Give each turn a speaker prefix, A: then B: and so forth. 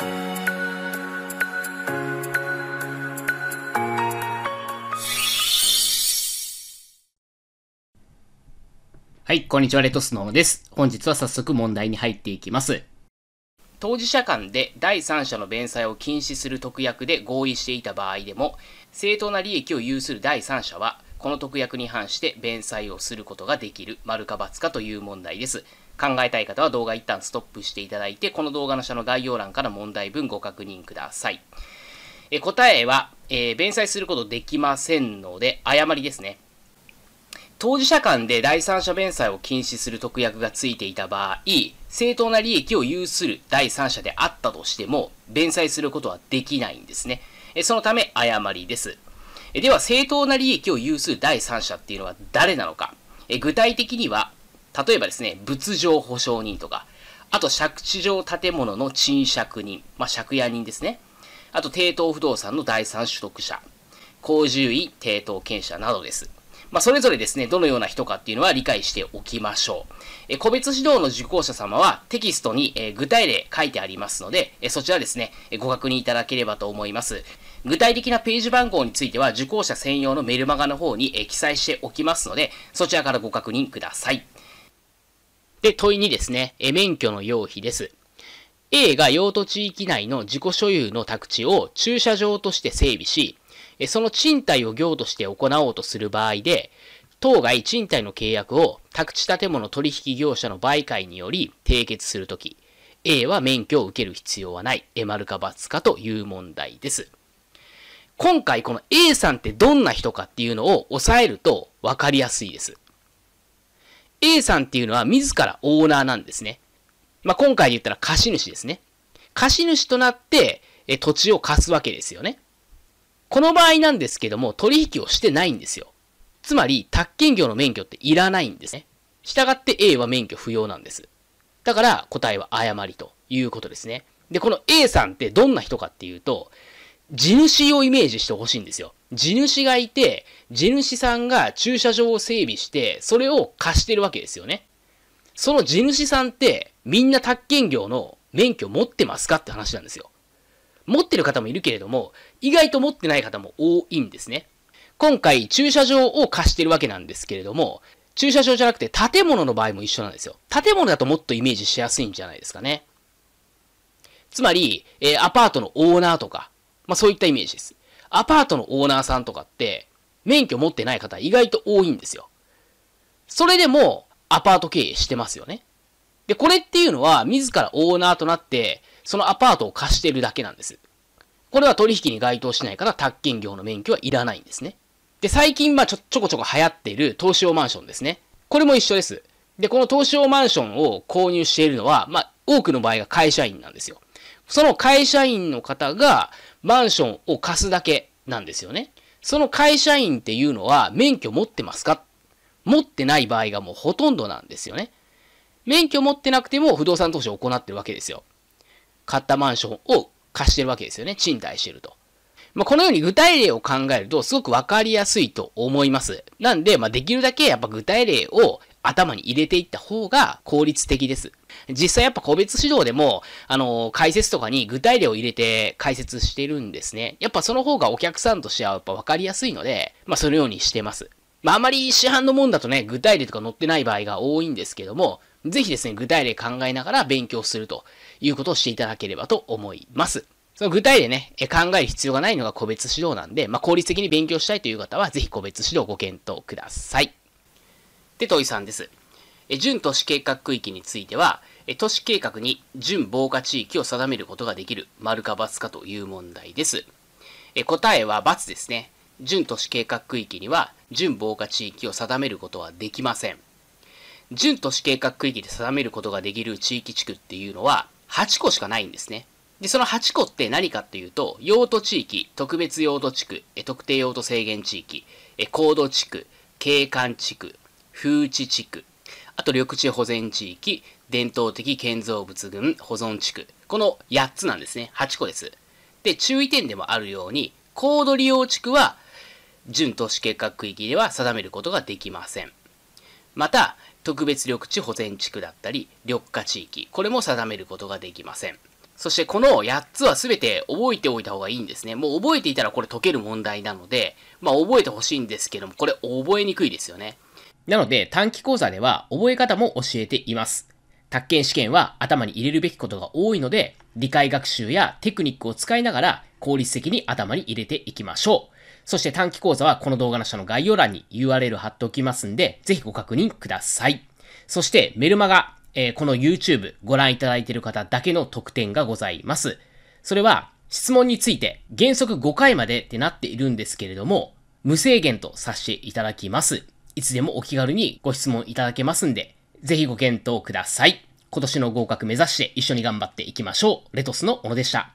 A: はい、こんにちは、レトスノーです。本日は早速問題に入っていきます。当事者間で第三者の弁済を禁止する特約で合意していた場合でも、正当な利益を有する第三者は、この特約に反して弁済をすることができる、丸か×かという問題です。考えたい方は動画一旦ストップしていただいて、この動画の下の概要欄から問題文ご確認ください。え答えは、えー、弁済することできませんので、誤りですね。当事者間で第三者弁済を禁止する特約がついていた場合、正当な利益を有する第三者であったとしても、弁済することはできないんですね。えそのため、誤りです。では、正当な利益を有する第三者っていうのは誰なのか。え具体的には、例えばですね、仏上保証人とか、あと借地上建物の賃借人、まあ、借家人ですね。あと、抵当不動産の第三取得者、公獣位、抵当権者などです。まあ、それぞれですね、どのような人かっていうのは理解しておきましょう。え個別指導の受講者様はテキストに、え具体例書いてありますので、えそちらですね、ご確認いただければと思います。具体的なページ番号については受講者専用のメルマガの方に、え記載しておきますので、そちらからご確認ください。で、問い2ですね、え免許の用費です。A が用途地域内の自己所有の宅地を駐車場として整備し、その賃貸を業として行おうとする場合で、当該賃貸の契約を宅地建物取引業者の媒介により締結するとき、A は免許を受ける必要はない、え、丸かつかという問題です。今回この A さんってどんな人かっていうのを抑えると分かりやすいです。A さんっていうのは自らオーナーなんですね。まあ、今回で言ったら貸主ですね。貸主となって、え、土地を貸すわけですよね。この場合なんですけども、取引をしてないんですよ。つまり、宅建業の免許っていらないんですね。従って A は免許不要なんです。だから、答えは誤りということですね。で、この A さんってどんな人かっていうと、地主をイメージしてほしいんですよ。地主がいて、地主さんが駐車場を整備して、それを貸してるわけですよね。その地主さんって、みんな宅建業の免許持ってますかって話なんですよ。持ってる方もいるけれども、意外と持ってない方も多いんですね。今回、駐車場を貸してるわけなんですけれども、駐車場じゃなくて建物の場合も一緒なんですよ。建物だともっとイメージしやすいんじゃないですかね。つまり、えー、アパートのオーナーとか、まあそういったイメージです。アパートのオーナーさんとかって、免許持ってない方意外と多いんですよ。それでも、アパート経営してますよね。で、これっていうのは、自らオーナーとなって、そのアパートを貸してるだけなんです。これは取引に該当しないから、宅建業の免許はいらないんですね。で、最近、まあちょ、ちょこちょこ流行っている投資用マンションですね。これも一緒です。で、この投資用マンションを購入しているのは、まあ、多くの場合が会社員なんですよ。その会社員の方がマンションを貸すだけなんですよね。その会社員っていうのは免許持ってますか持ってない場合がもうほとんどなんですよね。免許持ってなくても不動産投資を行ってるわけですよ。買ったマンションを貸してるわけですよね。賃貸してると。まあ、このように具体例を考えるとすごくわかりやすいと思います。なんで、まあ、できるだけやっぱ具体例を頭に入れていった方が効率的です。実際やっぱ個別指導でも、あの、解説とかに具体例を入れて解説してるんですね。やっぱその方がお客さんとしてはやっぱ分かりやすいので、まあそのようにしてます。まああまり市販のもんだとね、具体例とか載ってない場合が多いんですけども、ぜひですね、具体例考えながら勉強するということをしていただければと思います。その具体でね、考える必要がないのが個別指導なんで、まあ、効率的に勉強したいという方は、ぜひ個別指導をご検討ください。で、問いさんです。え準都市計画区域については、え都市計画に準防火地域を定めることができる、丸か×かという問題です。え答えは×ですね。準都市計画区域には準防火地域を定めることはできません。準都市計画区域で定めることができる地域地区っていうのは8個しかないんですね。で、その8個って何かっていうと、用途地域、特別用途地区、特定用途制限地域、高度地区、景観地区、風地地区、あと緑地保全地域、伝統的建造物群保存地区。この8つなんですね。8個です。で、注意点でもあるように、高度利用地区は、準都市計画区域では定めることができません。また、特別緑地保全地区だったり、緑化地域、これも定めることができません。そしてこの8つは全て覚えておいた方がいいんですね。もう覚えていたらこれ解ける問題なので、まあ覚えてほしいんですけども、これ覚えにくいですよね。なので短期講座では覚え方も教えています。宅建試験は頭に入れるべきことが多いので、理解学習やテクニックを使いながら効率的に頭に入れていきましょう。そして短期講座はこの動画の下の概要欄に URL 貼っておきますんで、ぜひご確認ください。そしてメルマガ、えー、この YouTube ご覧いただいている方だけの特典がございます。それは質問について原則5回までってなっているんですけれども、無制限とさせていただきます。いつでもお気軽にご質問いただけますんで、ぜひご検討ください。今年の合格目指して一緒に頑張っていきましょう。レトスの小野でした。